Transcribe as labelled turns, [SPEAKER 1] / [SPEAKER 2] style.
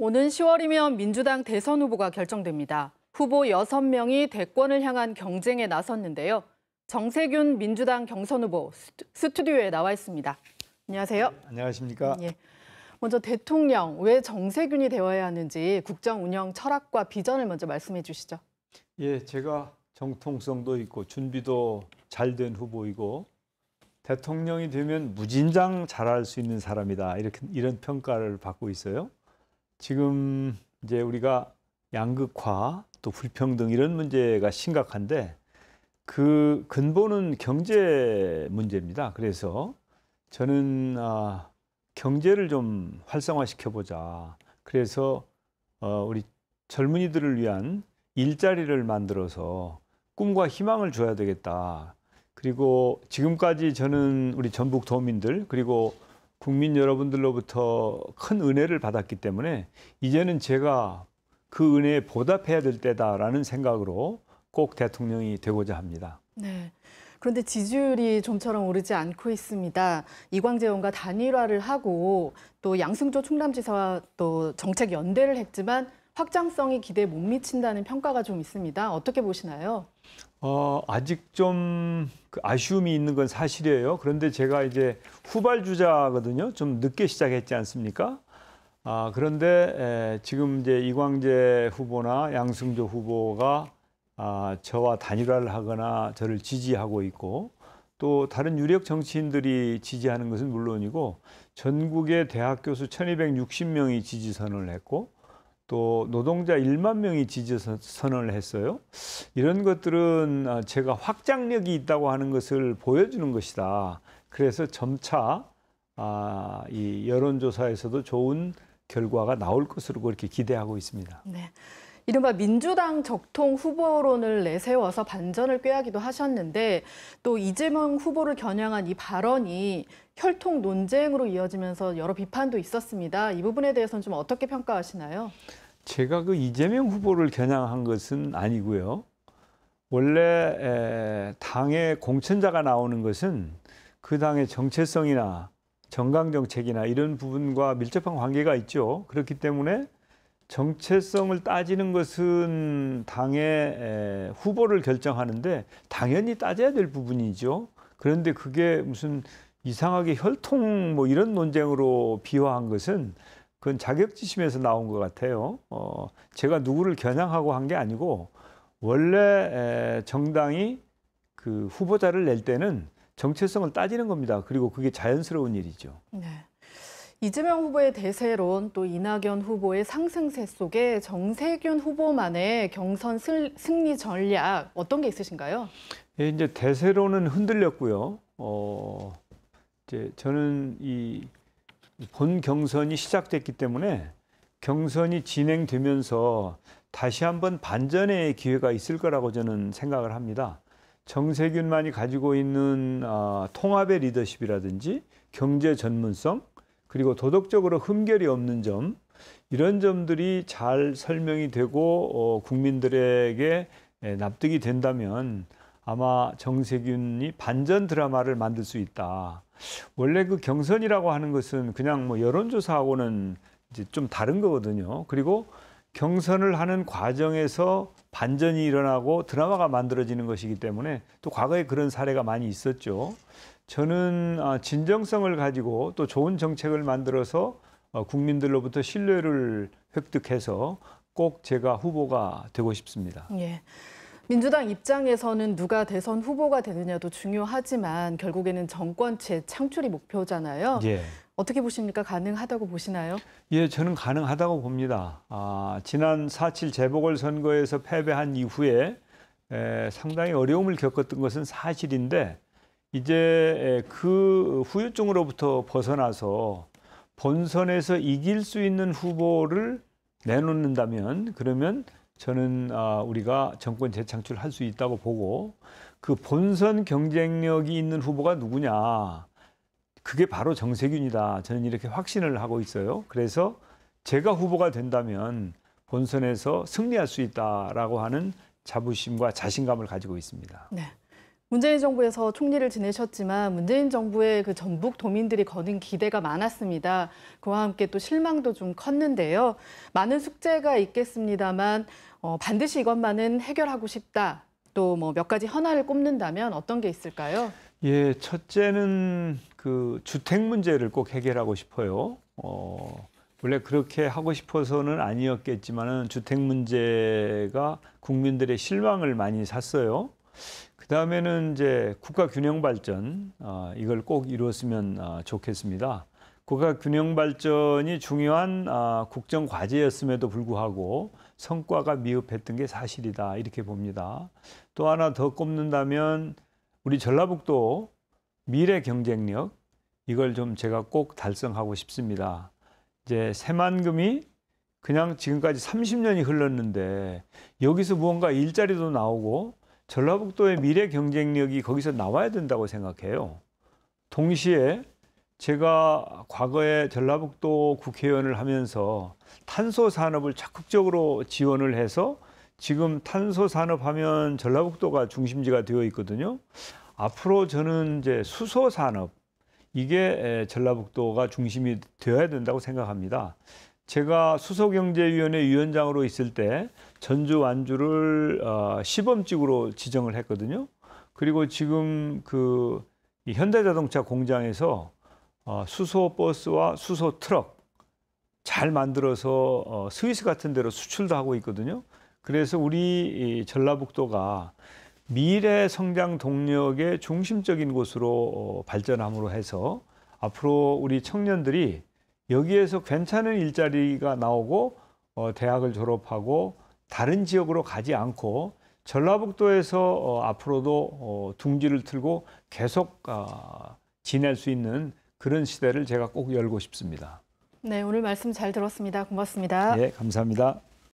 [SPEAKER 1] 오는 10월이면 민주당 대선 후보가 결정됩니다. 후보 6명이 대권을 향한 경쟁에 나섰는데요. 정세균 민주당 경선 후보 스튜디오에 나와 있습니다. 안녕하세요. 네, 안녕하십니까. 예. 먼저 대통령 왜 정세균이 되어야 하는지 국정 운영 철학과 비전을 먼저 말씀해 주시죠.
[SPEAKER 2] 예, 제가 정통성도 있고 준비도 잘 된 후보이고 대통령이 되면 무진장 잘할 수 있는 사람이다. 이렇게 이런 평가를 받고 있어요. 지금 이제 우리가 양극화 또 불평등 이런 문제가 심각한데 그 근본은 경제 문제입니다. 그래서 저는 아, 경제를 좀 활성화시켜 보자. 그래서 어, 우리 젊은이들을 위한 일자리를 만들어서 꿈과 희망을 줘야 되겠다. 그리고 지금까지 저는 우리 전북 도민들 그리고 국민 여러분들로부터 큰 은혜를 받았기 때문에 이제는 제가 그 은혜에 보답해야 될 때다라는 생각으로 꼭 대통령이 되고자 합니다.
[SPEAKER 1] 네. 그런데 지지율이 좀처럼 오르지 않고 있습니다. 이광재 의원과 단일화를 하고 또 양승조 충남지사와 또 정책 연대를 했지만 확장성이 기대에 못 미친다는 평가가 좀 있습니다. 어떻게 보시나요?
[SPEAKER 2] 어, 아직 좀 그 아쉬움이 있는 건 사실이에요. 그런데 제가 이제 후발주자거든요. 좀 늦게 시작했지 않습니까? 아, 그런데 에, 지금 이제 이광재 후보나 양승조 후보가 아, 저와 단일화를 하거나 저를 지지하고 있고 또 다른 유력 정치인들이 지지하는 것은 물론이고 전국의 대학 교수 1260명이 지지 선언을 했고 또 노동자 1만 명이 지지 선언을 했어요. 이런 것들은 아, 제가 확장력이 있다고 하는 것을 보여주는 것이다. 그래서 점차 아, 이 여론조사에서도 좋은 결과가 나올 것으로 그렇게 기대하고 있습니다.
[SPEAKER 1] 네. 이른바 민주당 적통 후보론을 내세워서 반전을 꾀하기도 하셨는데 또 이재명 후보를 겨냥한 이 발언이 혈통 논쟁으로 이어지면서 여러 비판도 있었습니다. 이 부분에 대해서는 좀 어떻게 평가하시나요?
[SPEAKER 2] 제가 그 이재명 후보를 겨냥한 것은 아니고요. 원래 당의 공천자가 나오는 것은 그 당의 정체성이나 정강 정책이나 이런 부분과 밀접한 관계가 있죠. 그렇기 때문에 정체성을 따지는 것은 당의 후보를 결정하는데 당연히 따져야 될 부분이죠. 그런데 그게 무슨 이상하게 혈통 뭐 이런 논쟁으로 비화한 것은 그건 자격지심에서 나온 것 같아요. 어, 제가 누구를 겨냥하고 한 게 아니고 원래 정당이 그 후보자를 낼 때는 정체성을 따지는 겁니다. 그리고 그게 자연스러운 일이죠.
[SPEAKER 1] 네. 이재명 후보의 대세론 또 이낙연 후보의 상승세 속에 정세균 후보만의 경선 승리 전략 어떤 게 있으신가요?
[SPEAKER 2] 예, 이제 대세론은 흔들렸고요. 어, 이제 저는 이 본 경선이 시작됐기 때문에 경선이 진행되면서 다시 한번 반전의 기회가 있을 거라고 저는 생각을 합니다. 정세균만이 가지고 있는 아, 통합의 리더십이라든지 경제 전문성 그리고 도덕적으로 흠결이 없는 점 이런 점들이 잘 설명이 되고 어, 국민들에게 예, 납득이 된다면 아마 정세균이 반전 드라마를 만들 수 있다. 원래 그 경선이라고 하는 것은 그냥 뭐 여론조사하고는 이제 좀 다른 거거든요. 그리고 경선을 하는 과정에서 반전이 일어나고 드라마가 만들어지는 것이기 때문에 또 과거에 그런 사례가 많이 있었죠. 저는 아, 진정성을 가지고 또 좋은 정책을 만들어서 어, 국민들로부터 신뢰를 획득해서 꼭 제가 후보가 되고 싶습니다.
[SPEAKER 1] 예. 민주당 입장에서는 누가 대선 후보가 되느냐도 중요하지만 결국에는 정권 재창출이 목표잖아요. 예. 어떻게 보십니까? 가능하다고 보시나요?
[SPEAKER 2] 예, 저는 가능하다고 봅니다. 아, 지난 4.7 재보궐선거에서 패배한 이후에 에, 상당히 어려움을 겪었던 것은 사실인데 이제 그 후유증으로부터 벗어나서 본선에서 이길 수 있는 후보를 내놓는다면 그러면 저는 아, 우리가 정권 재창출할 수 있다고 보고 그 본선 경쟁력이 있는 후보가 누구냐 그게 바로 정세균이다 저는 이렇게 확신을 하고 있어요 그래서 제가 후보가 된다면 본선에서 승리할 수 있다라고 하는 자부심과 자신감을 가지고 있습니다.
[SPEAKER 1] 네. 문재인 정부에서 총리를 지내셨지만 문재인 정부의 그 전북 도민들이 거는 기대가 많았습니다. 그와 함께 또 실망도 좀 컸는데요. 많은 숙제가 있겠습니다만 어, 반드시 이것만은 해결하고 싶다. 또 뭐 몇 가지 현안을 꼽는다면 어떤 게 있을까요?
[SPEAKER 2] 예, 첫째는 그 주택 문제를 꼭 해결하고 싶어요. 어, 원래 그렇게 하고 싶어서는 아니었겠지만 주택 문제가 국민들의 실망을 많이 샀어요. 그 다음에는 이제 국가 균형 발전 아, 이걸 꼭 이루었으면 아, 좋겠습니다. 국가 균형 발전이 중요한 아, 국정 과제였음에도 불구하고 성과가 미흡했던 게 사실이다 이렇게 봅니다. 또 하나 더 꼽는다면 우리 전라북도 미래 경쟁력 이걸 좀 제가 꼭 달성하고 싶습니다. 이제 새만금이 그냥 지금까지 30년이 흘렀는데 여기서 무언가 일자리도 나오고 전라북도의 미래 경쟁력이 거기서 나와야 된다고 생각해요. 동시에 제가 과거에 전라북도 국회의원을 하면서 탄소 산업을 적극적으로 지원을 해서 지금 탄소 산업 하면 전라북도가 중심지가 되어 있거든요. 앞으로 저는 이제 수소 산업 이게 전라북도가 중심이 되어야 된다고 생각합니다. 제가 수소경제위원회 위원장으로 있을 때 전주 완주를 어, 시범직으로 지정을 했거든요. 그리고 지금 그 현대자동차 공장에서 어, 수소 버스와 수소 트럭 잘 만들어서 어, 스위스 같은 데로 수출도 하고 있거든요. 그래서 우리 전라북도가 미래 성장 동력의 중심적인 곳으로 어, 발전함으로 해서 앞으로 우리 청년들이 여기에서 괜찮은 일자리가 나오고 어, 대학을 졸업하고 다른 지역으로 가지 않고 전라북도에서 어, 앞으로도 어, 둥지를 틀고 계속 어, 지낼 수 있는 그런 시대를 제가 꼭 열고 싶습니다.
[SPEAKER 1] 네, 오늘 말씀 잘 들었습니다. 고맙습니다. 예,
[SPEAKER 2] 감사합니다.